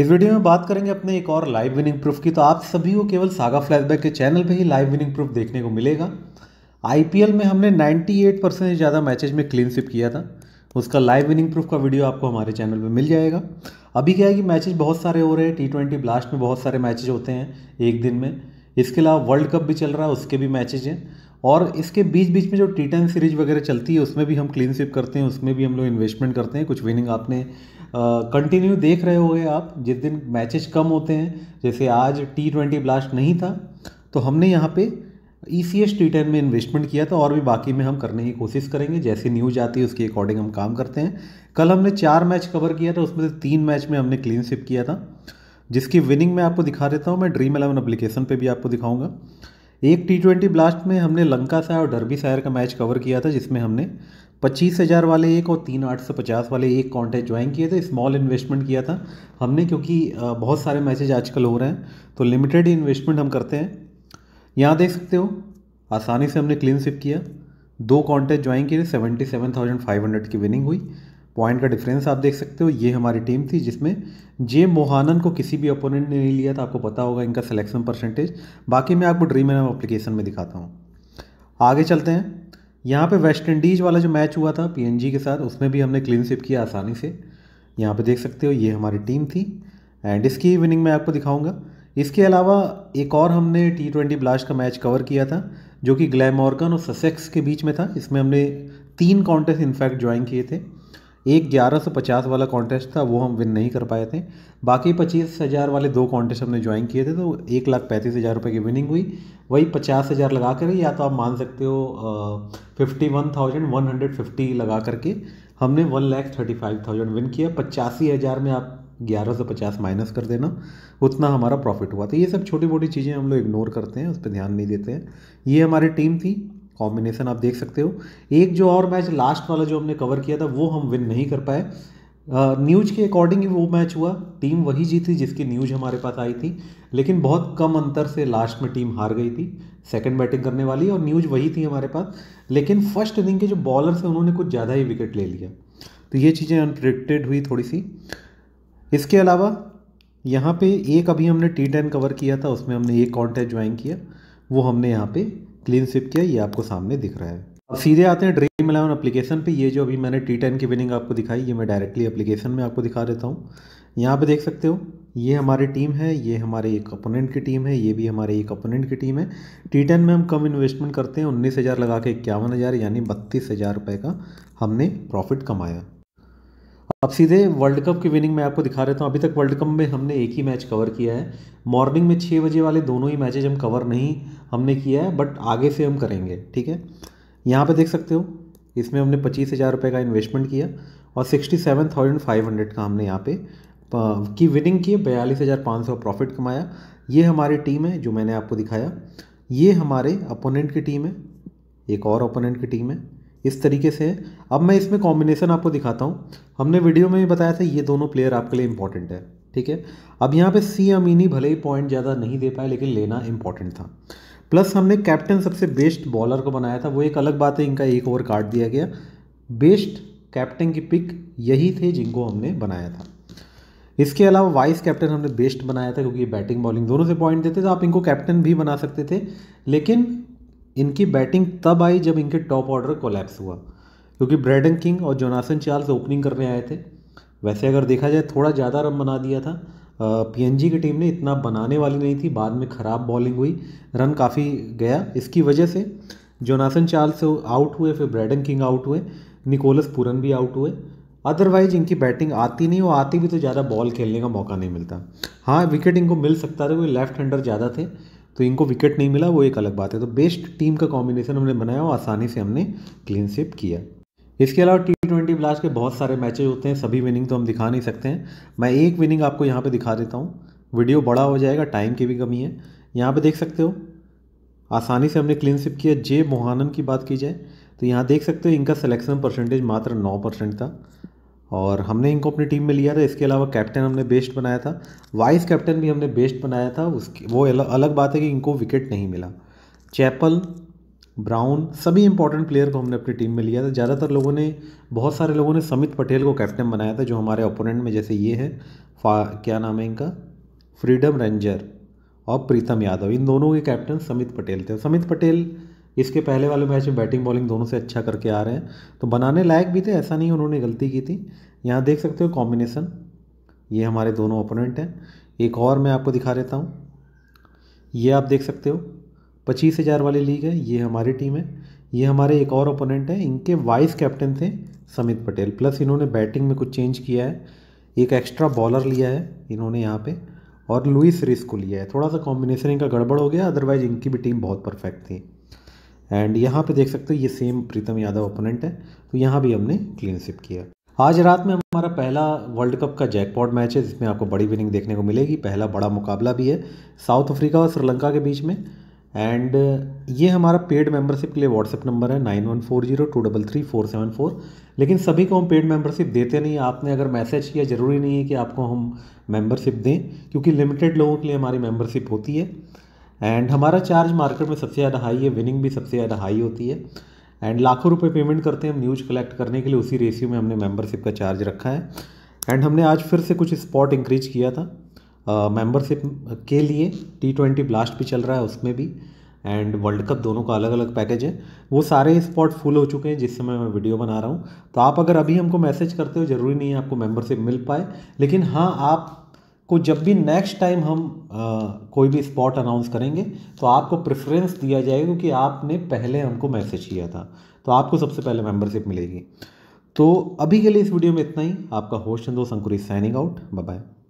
इस वीडियो में बात करेंगे अपने एक और लाइव विनिंग प्रूफ की तो आप सभी को केवल सागा फ्लैशबैक के चैनल पे ही लाइव विनिंग प्रूफ देखने को मिलेगा आईपीएल में हमने 98 परसेंट से ज़्यादा मैचेज में क्लीन स्विप किया था उसका लाइव विनिंग प्रूफ का वीडियो आपको हमारे चैनल पर मिल जाएगा अभी क्या है कि मैचेज बहुत सारे हो रहे हैं टी ट्वेंटी ब्लास्ट में बहुत सारे मैचेज होते हैं एक दिन में इसके अलावा वर्ल्ड कप भी चल रहा है उसके भी मैचेज हैं और इसके बीच बीच में जो टी टेन सीरीज वगैरह चलती है उसमें भी हम क्लीन स्विप करते हैं उसमें भी हम लोग इन्वेस्टमेंट करते हैं कुछ विनिंग आपने कंटिन्यू देख रहे होगे आप जिस दिन मैचेस कम होते हैं जैसे आज टी ट्वेंटी ब्लास्ट नहीं था तो हमने यहाँ पे E C S T ten में इन्वेस्टमेंट किया था और भी बाकी में हम करने की कोशिश करेंगे जैसे न्यूज आती है उसके अकॉर्डिंग हम काम करते हैं कल हमने चार मैच कवर किया था उसमें से तीन मैच में हमने क्लीन स्विप किया था जिसकी विनिंग मैं आपको दिखा देता हूँ मैं ड्रीम एलेवन अप्लीकेशन पर भी आपको दिखाऊँगा एक टी ट्वेंटी ब्लास्ट में हमने लंका सायर और डरबी सायर का मैच कवर किया था जिसमें हमने पच्चीस हज़ार वाले एक और तीन आठ सौ पचास वाले एक कॉन्टेस्ट ज्वाइन किए थे स्मॉल इन्वेस्टमेंट किया था हमने क्योंकि बहुत सारे मैसेज आजकल हो रहे हैं तो लिमिटेड इन्वेस्टमेंट हम करते हैं यहाँ देख सकते हो आसानी से हमने क्लीन स्विप किया दो कॉन्टेक्ट ज्वाइन किए seventy seven thousand five hundred की विनिंग हुई पॉइंट का डिफरेंस आप देख सकते हो ये हमारी टीम थी जिसमें जे मोहानन को किसी भी ओपोनेंट ने नहीं लिया था आपको पता होगा इनका सिलेक्शन परसेंटेज बाकी मैं आपको ड्रीम एन एप्लीकेशन में दिखाता हूँ आगे चलते हैं यहाँ पे वेस्ट इंडीज़ वाला जो मैच हुआ था पीएनजी के साथ उसमें भी हमने क्लीन स्विप किया आसानी से यहाँ पे देख सकते हो ये हमारी टीम थी एंड इसकी विनिंग मैं आपको दिखाऊंगा इसके अलावा एक और हमने टी ट्वेंटी ब्लास्ट का मैच कवर किया था जो कि ग्लैमॉर्गन और ससेक्स के बीच में था इसमें हमने तीन कॉन्टेस्ट इनफैक्ट ज्वाइन किए थे एक ग्यारह सौ पचास वाला कॉन्टेस्ट था वो हम विन नहीं कर पाए थे बाकी पच्चीस हज़ार वाले दो कॉन्टेस्ट हमने ज्वाइन किए थे तो एक लाख पैंतीस हज़ार रुपये की विनिंग हुई वही पचास हज़ार लगा कर या तो आप मान सकते हो fifty one thousand one hundred fifty लगा करके हमने one lakh thirty five thousand win किया पचासी हज़ार में आप ग्यारह सौ पचास माइनस कर देना उतना हमारा प्रॉफिट हुआ तो ये सब छोटी मोटी चीज़ें हम लोग इग्नोर करते हैं उस पर ध्यान नहीं देते हैं ये हमारी टीम थी कॉम्बिनेशन आप देख सकते हो एक जो और मैच लास्ट वाला जो हमने कवर किया था वो हम विन नहीं कर पाए न्यूज के अकॉर्डिंग ही वो मैच हुआ टीम वही जीती जिसकी न्यूज हमारे पास आई थी लेकिन बहुत कम अंतर से लास्ट में टीम हार गई थी सेकंड बैटिंग करने वाली और न्यूज वही थी हमारे पास लेकिन फर्स्ट इनिंग के जो बॉलर्स हैं उन्होंने कुछ ज़्यादा ही विकेट ले लिया तो ये चीज़ें अनप्रिडिक्टेड हुई थोड़ी सी इसके अलावा यहाँ पे एक अभी हमने टी टेन कवर किया था उसमें हमने एक कॉन्टेस्ट ज्वाइन किया वो हमने यहाँ पे क्लीन स्विप किया ये आपको सामने दिख रहा है अब सीधे आते हैं ड्रीम इलेवन एप्लीकेशन पे ये जो अभी मैंने टी टेन की विनिंग आपको दिखाई ये मैं डायरेक्टली अप्लीकेशन में आपको दिखा देता हूँ यहाँ पे देख सकते हो ये हमारी टीम है ये हमारे एक अपोनेंट की टीम है ये भी हमारे एक अपोनेंट की टीम है टी टेन में हम कम इन्वेस्टमेंट करते हैं उन्नीस हज़ार लगा के इक्यावन हज़ार यानी बत्तीस हज़ार रुपये का हमने प्रॉफिट कमाया अब सीधे वर्ल्ड कप की विनिंग मैं आपको दिखा रहता हूँ अभी तक वर्ल्ड कप में हमने एक ही मैच कवर किया है मॉर्निंग में छः बजे वाले दोनों ही मैचेज हम कवर नहीं हमने किया है बट आगे से हम करेंगे ठीक है यहाँ पे देख सकते हो इसमें हमने पच्चीस हज़ार रुपये का इन्वेस्टमेंट किया और sixty seven thousand five hundred का हमने यहाँ पे की विनिंग की बयालीस हज़ार पाँच सौ प्रॉफिट कमाया ये हमारी टीम है जो मैंने आपको दिखाया ये हमारे अपोनेंट की टीम है एक और अपोनेंट की टीम है इस तरीके से है अब मैं इसमें कॉम्बिनेशन आपको दिखाता हूँ हमने वीडियो में भी बताया था ये दोनों प्लेयर आपके लिए इंपॉर्टेंट है ठीक है अब यहाँ पे सी अमीनी भले ही पॉइंट ज़्यादा नहीं दे पाए लेकिन लेना इंपॉर्टेंट था प्लस हमने कैप्टन सबसे बेस्ट बॉलर को बनाया था वो एक अलग बात है इनका एक ओवर काट दिया गया बेस्ट कैप्टन की पिक यही थे जिनको हमने बनाया था इसके अलावा वाइस कैप्टन हमने बेस्ट बनाया था क्योंकि ये बैटिंग बॉलिंग दोनों से पॉइंट देते थे तो आप इनको कैप्टन भी बना सकते थे लेकिन इनकी बैटिंग तब आई जब इनके टॉप ऑर्डर कोलैप्स हुआ क्योंकि ब्रैडन किंग और जोनासन चार्ल्स ओपनिंग करने आए थे वैसे अगर देखा जाए थोड़ा ज़्यादा रन बना दिया था पीएनजी की टीम ने इतना बनाने वाली नहीं थी बाद में ख़राब बॉलिंग हुई रन काफ़ी गया इसकी वजह से जोनासन चार्ल्स आउट हुए फिर ब्रैडन किंग आउट हुए निकोलस पूरन भी आउट हुए अदरवाइज इनकी बैटिंग आती नहीं और आती भी तो ज़्यादा बॉल खेलने का मौका नहीं मिलता हाँ विकेट इनको मिल सकता था क्योंकि लेफ्ट हैंडर ज़्यादा थे तो इनको विकेट नहीं मिला वो एक अलग बात है तो बेस्ट टीम का कॉम्बिनेशन हमने बनाया और आसानी से हमने क्लीन स्विप किया इसके अलावा टी ट्वेंटी ब्लास्ट के बहुत सारे मैचेज होते हैं सभी विनिंग तो हम दिखा नहीं सकते हैं मैं एक विनिंग आपको यहाँ पर दिखा देता हूँ वीडियो बड़ा हो जाएगा टाइम की भी कमी है यहाँ पर देख सकते हो आसानी से हमने क्लीन स्विप किया जे मोहानन की बात की जाए तो यहाँ देख सकते हो इनका सिलेक्शन परसेंटेज मात्र नौ परसेंट था और हमने इनको अपनी टीम में लिया था इसके अलावा कैप्टन हमने बेस्ट बनाया था वाइस कैप्टन भी हमने बेस्ट बनाया था उसकी वो अलग बात है कि इनको विकेट नहीं मिला चैपल ब्राउन सभी इंपॉर्टेंट प्लेयर को हमने अपनी टीम में लिया था ज़्यादातर लोगों ने बहुत सारे लोगों ने समित पटेल को कैप्टन बनाया था जो हमारे ओपोनेंट में जैसे ये है फा क्या नाम है इनका फ्रीडम रेंजर और प्रीतम यादव इन दोनों के कैप्टन समित पटेल थे समित पटेल इसके पहले वाले मैच में बैटिंग बॉलिंग दोनों से अच्छा करके आ रहे हैं तो बनाने लायक भी थे ऐसा नहीं उन्होंने गलती की थी यहाँ देख सकते हो कॉम्बिनेसन ये हमारे दोनों ओपोनेंट हैं एक और मैं आपको दिखा देता हूँ ये आप देख सकते हो पच्चीस हज़ार वाली लीग है ये हमारी टीम है ये हमारे एक और ओपोनेंट हैं इनके वाइस कैप्टन थे समित पटेल प्लस इन्होंने बैटिंग में कुछ चेंज किया है एक एक्स्ट्रा बॉलर लिया है इन्होंने यहाँ पे और लुइस रिस को लिया है थोड़ा सा कॉम्बिनेशन इनका गड़बड़ हो गया अदरवाइज इनकी भी टीम बहुत परफेक्ट थी एंड यहाँ पे देख सकते हो ये सेम प्रीतम यादव ओपोनेंट है तो यहाँ भी हमने क्लीन स्विप किया आज रात में हमारा पहला वर्ल्ड कप का जैकपॉट मैच है जिसमें आपको बड़ी विनिंग देखने को मिलेगी पहला बड़ा मुकाबला भी है साउथ अफ्रीका और श्रीलंका के बीच में एंड ये हमारा पेड मेंबरशिप के लिए व्हाट्सअप नंबर है nine one four zero two double three four seven four लेकिन सभी को हम पेड मेंबरशिप देते नहीं आपने अगर मैसेज किया ज़रूरी नहीं है कि आपको हम मेंबरशिप दें क्योंकि लिमिटेड लोगों के लिए हमारी मेंबरशिप होती है एंड हमारा चार्ज मार्केट में सबसे ज़्यादा हाई है विनिंग भी सबसे ज़्यादा हाई होती है एंड लाखों रुपए पेमेंट करते हैं हम न्यूज कलेक्ट करने के लिए उसी रेशियो में हमने मेंबरशिप का चार्ज रखा है एंड हमने आज फिर से कुछ स्पॉट इंक्रीज किया था मेंबरशिप के लिए टी ट्वेंटी ब्लास्ट भी चल रहा है उसमें भी एंड वर्ल्ड कप दोनों का अलग अलग पैकेज है वो सारे स्पॉट फुल हो चुके हैं जिस समय मैं वीडियो बना रहा हूँ तो आप अगर अभी हमको मैसेज करते हो ज़रूरी नहीं है आपको मेंबरशिप मिल पाए लेकिन हाँ आप को जब भी नेक्स्ट टाइम हम आ, कोई भी स्पॉट अनाउंस करेंगे तो आपको प्रेफरेंस दिया जाएगा क्योंकि आपने पहले हमको मैसेज किया था तो आपको सबसे पहले मेंबरशिप मिलेगी तो अभी के लिए इस वीडियो में इतना ही आपका host Chando Sankuri signing out bye bye